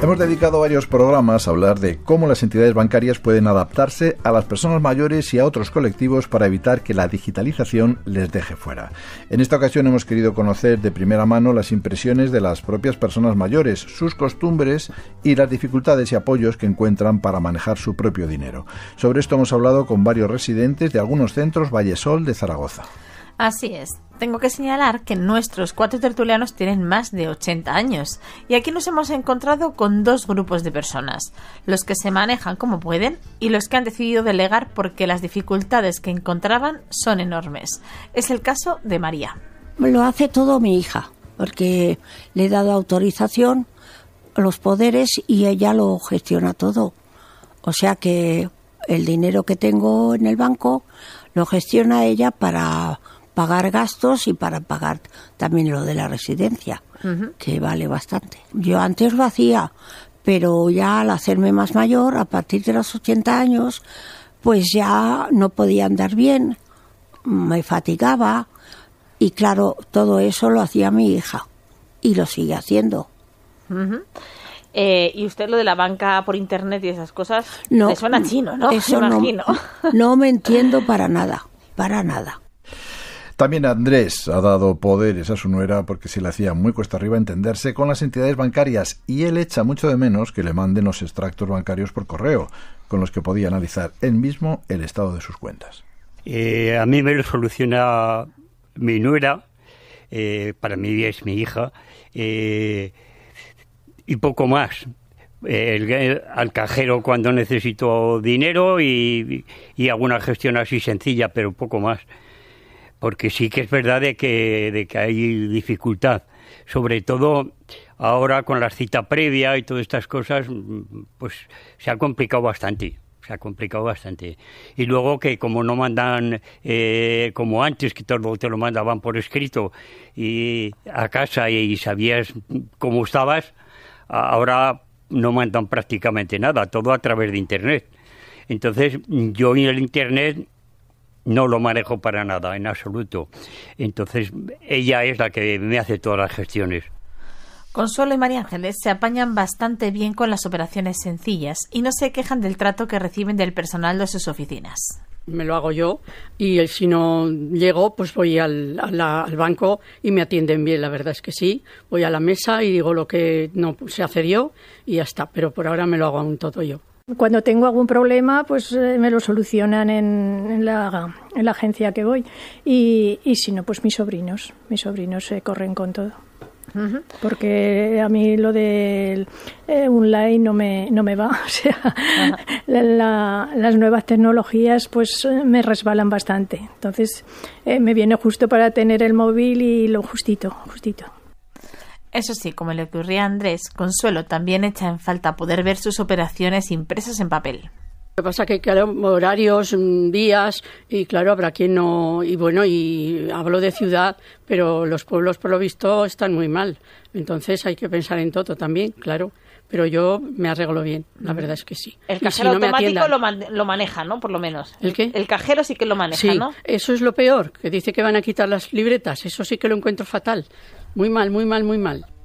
Hemos dedicado varios programas a hablar de cómo las entidades bancarias pueden adaptarse a las personas mayores y a otros colectivos para evitar que la digitalización les deje fuera. En esta ocasión hemos querido conocer de primera mano las impresiones de las propias personas mayores, sus costumbres y las dificultades y apoyos que encuentran para manejar su propio dinero. Sobre esto hemos hablado con varios residentes de algunos centros Vallesol de Zaragoza. Así es. Tengo que señalar que nuestros cuatro tertulianos tienen más de 80 años y aquí nos hemos encontrado con dos grupos de personas, los que se manejan como pueden y los que han decidido delegar porque las dificultades que encontraban son enormes. Es el caso de María. Lo hace todo mi hija, porque le he dado autorización, los poderes y ella lo gestiona todo. O sea que el dinero que tengo en el banco lo gestiona ella para pagar gastos y para pagar también lo de la residencia, que vale bastante. Yo antes lo hacía, pero ya al hacerme más mayor, a partir de los 80 años, pues ya no podía andar bien, me fatigaba y claro, todo eso lo hacía mi hija y lo sigue haciendo. Eh, ¿Y usted lo de la banca por internet y esas cosas? No. Le suena chino, no, no me entiendo para nada, para nada. También Andrés ha dado poderes a su nuera porque se le hacía muy cuesta arriba entenderse con las entidades bancarias y él echa mucho de menos que le manden los extractos bancarios por correo, con los que podía analizar él mismo el estado de sus cuentas. Eh, a mí me lo soluciona mi nuera, eh, para mí es mi hija, eh, y poco más. El, al cajero cuando necesito dinero y, y alguna gestión así sencilla, pero poco más porque sí que es verdad de que, de que hay dificultad, sobre todo ahora con la cita previa y todas estas cosas, pues se ha complicado bastante se ha complicado bastante. Y luego que como no mandan, eh, como antes que todo te lo mandaban por escrito y a casa y, sabías cómo estabas, ahora no mandan prácticamente nada, todo a través de Internet. Entonces yo en el Internet no lo manejo para nada, en absoluto. Entonces, ella es la que me hace todas las gestiones. Consuelo y María Ángeles se apañan bastante bien con las operaciones sencillas y no se quejan del trato que reciben del personal de sus oficinas. Me lo hago yo y si no llego, pues voy al, banco y me atienden bien, la verdad es que sí. Voy a la mesa y digo lo que no se hace yo y ya está, pero por ahora me lo hago un todo yo. Cuando tengo algún problema, pues eh, me lo solucionan en, la, agencia que voy. Y, y si no, pues mis sobrinos. Mis sobrinos se corren con todo. Porque a mí lo del eh, online no me, no me va. O sea, las nuevas tecnologías pues eh, me resbalan bastante. Entonces me viene justo para tener el móvil y lo justito, justito. Eso sí, como le ocurría a Andrés, Consuelo también echa en falta poder ver sus operaciones impresas en papel. Lo que pasa es que, claro, horarios, mm, días, y claro, habrá quien no. Y bueno, y hablo de ciudad, pero los pueblos, por lo visto, están muy mal. Entonces hay que pensar en todo también, claro. Pero yo me arreglo bien, la mm. verdad es que sí. El cajero automático lo, lo, maneja, ¿no? Por lo menos. ¿El qué? El cajero sí que lo maneja, ¿no? Eso es lo peor, que dice que van a quitar las libretas. Eso sí que lo encuentro fatal. Muy mal, muy mal, muy mal.